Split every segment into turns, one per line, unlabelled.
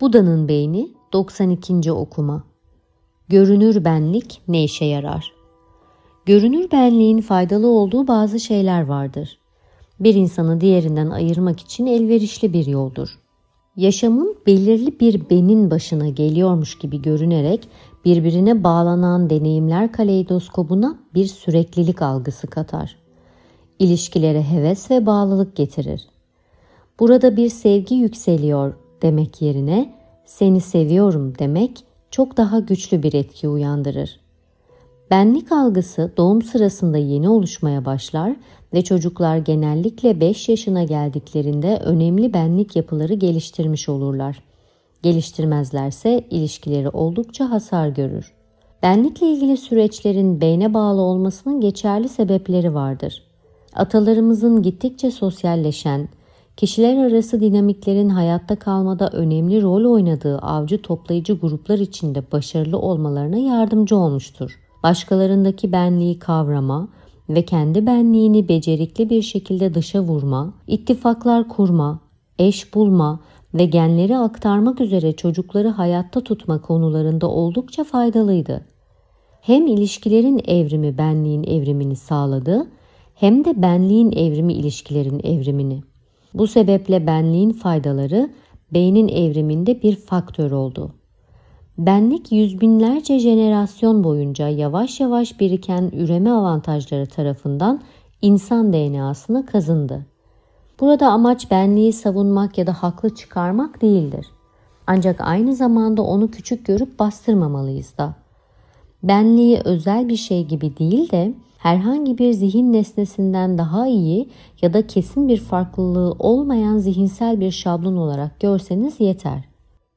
Buda'nın beyni 92. okuma. Görünür benlik ne işe yarar? Görünür benliğin faydalı olduğu bazı şeyler vardır. Bir insanı diğerinden ayırmak için elverişli bir yoldur. Yaşamın belirli bir benin başına geliyormuş gibi görünerek birbirine bağlanan deneyimler kaleidoskobuna bir süreklilik algısı katar. İlişkilere heves ve bağlılık getirir. Burada bir sevgi yükseliyor demek yerine seni seviyorum demek çok daha güçlü bir etki uyandırır. Benlik algısı doğum sırasında yeni oluşmaya başlar ve çocuklar genellikle 5 yaşına geldiklerinde önemli benlik yapıları geliştirmiş olurlar. Geliştirmezlerse ilişkileri oldukça hasar görür. Benlikle ilgili süreçlerin beyne bağlı olmasının geçerli sebepleri vardır. Atalarımızın gittikçe sosyalleşen, Kişiler arası dinamiklerin hayatta kalmada önemli rol oynadığı avcı toplayıcı gruplar içinde başarılı olmalarına yardımcı olmuştur. Başkalarındaki benliği kavrama ve kendi benliğini becerikli bir şekilde dışa vurma, ittifaklar kurma, eş bulma ve genleri aktarmak üzere çocukları hayatta tutma konularında oldukça faydalıydı. Hem ilişkilerin evrimi benliğin evrimini sağladı hem de benliğin evrimi ilişkilerin evrimini. Bu sebeple benliğin faydaları beynin evriminde bir faktör oldu. Benlik yüz binlerce jenerasyon boyunca yavaş yavaş biriken üreme avantajları tarafından insan DNA'sına kazındı. Burada amaç benliği savunmak ya da haklı çıkarmak değildir. Ancak aynı zamanda onu küçük görüp bastırmamalıyız da benliği özel bir şey gibi değil de herhangi bir zihin nesnesinden daha iyi ya da kesin bir farklılığı olmayan zihinsel bir şablon olarak görseniz yeter.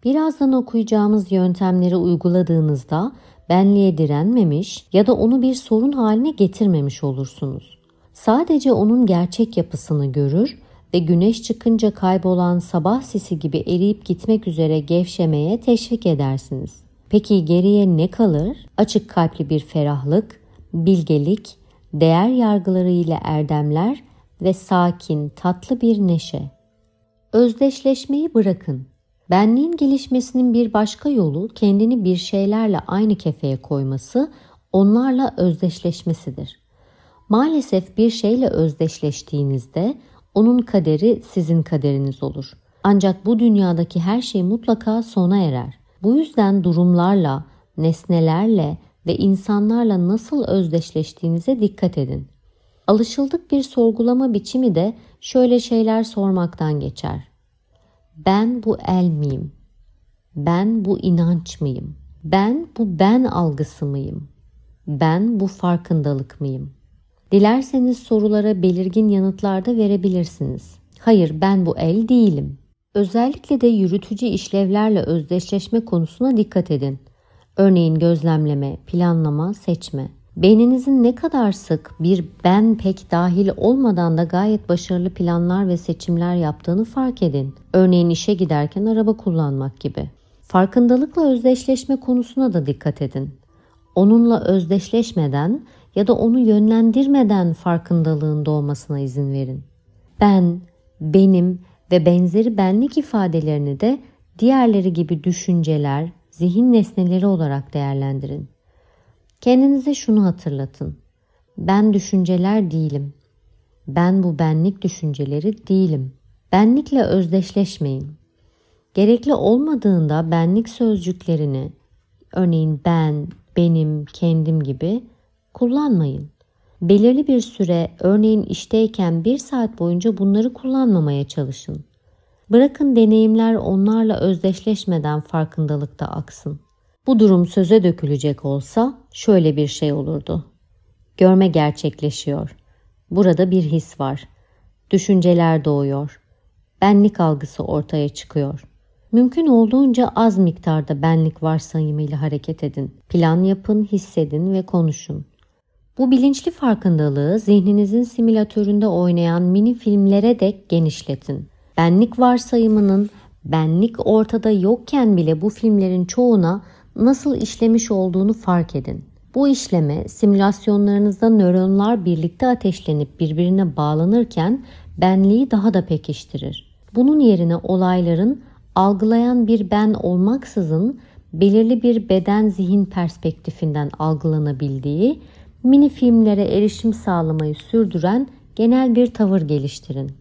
Birazdan okuyacağımız yöntemleri uyguladığınızda benliğe direnmemiş ya da onu bir sorun haline getirmemiş olursunuz. Sadece onun gerçek yapısını görür ve güneş çıkınca kaybolan sabah sisi gibi eriyip gitmek üzere gevşemeye teşvik edersiniz. Peki geriye ne kalır? Açık kalpli bir ferahlık, bilgelik, değer yargıları ile erdemler ve sakin, tatlı bir neşe. Özdeşleşmeyi bırakın. Benliğin gelişmesinin bir başka yolu kendini bir şeylerle aynı kefeye koyması, onlarla özdeşleşmesidir. Maalesef bir şeyle özdeşleştiğinizde onun kaderi sizin kaderiniz olur. Ancak bu dünyadaki her şey mutlaka sona erer. Bu yüzden durumlarla, nesnelerle ve insanlarla nasıl özdeşleştiğinize dikkat edin. Alışıldık bir sorgulama biçimi de şöyle şeyler sormaktan geçer. Ben bu el miyim? Ben bu inanç mıyım? Ben bu ben algısı mıyım? Ben bu farkındalık mıyım? Dilerseniz sorulara belirgin yanıtlar da verebilirsiniz. Hayır ben bu el değilim. Özellikle de yürütücü işlevlerle özdeşleşme konusuna dikkat edin. Örneğin gözlemleme, planlama, seçme. Beyninizin ne kadar sık bir ben pek dahil olmadan da gayet başarılı planlar ve seçimler yaptığını fark edin. Örneğin işe giderken araba kullanmak gibi. Farkındalıkla özdeşleşme konusuna da dikkat edin. Onunla özdeşleşmeden ya da onu yönlendirmeden farkındalığın doğmasına izin verin. Ben, benim ve benzeri benlik ifadelerini de diğerleri gibi düşünceler, zihin nesneleri olarak değerlendirin. Kendinize şunu hatırlatın. Ben düşünceler değilim. Ben bu benlik düşünceleri değilim. Benlikle özdeşleşmeyin. Gerekli olmadığında benlik sözcüklerini örneğin ben, benim, kendim gibi kullanmayın. Belirli bir süre örneğin işteyken bir saat boyunca bunları kullanmamaya çalışın. Bırakın deneyimler onlarla özdeşleşmeden farkındalıkta aksın. Bu durum söze dökülecek olsa şöyle bir şey olurdu. Görme gerçekleşiyor. Burada bir his var. Düşünceler doğuyor. Benlik algısı ortaya çıkıyor. Mümkün olduğunca az miktarda benlik varsayımıyla hareket edin. Plan yapın, hissedin ve konuşun. Bu bilinçli farkındalığı zihninizin simülatöründe oynayan mini filmlere dek genişletin. Benlik varsayımının benlik ortada yokken bile bu filmlerin çoğuna nasıl işlemiş olduğunu fark edin. Bu işleme simülasyonlarınızda nöronlar birlikte ateşlenip birbirine bağlanırken benliği daha da pekiştirir. Bunun yerine olayların algılayan bir ben olmaksızın belirli bir beden zihin perspektifinden algılanabildiği mini filmlere erişim sağlamayı sürdüren genel bir tavır geliştirin.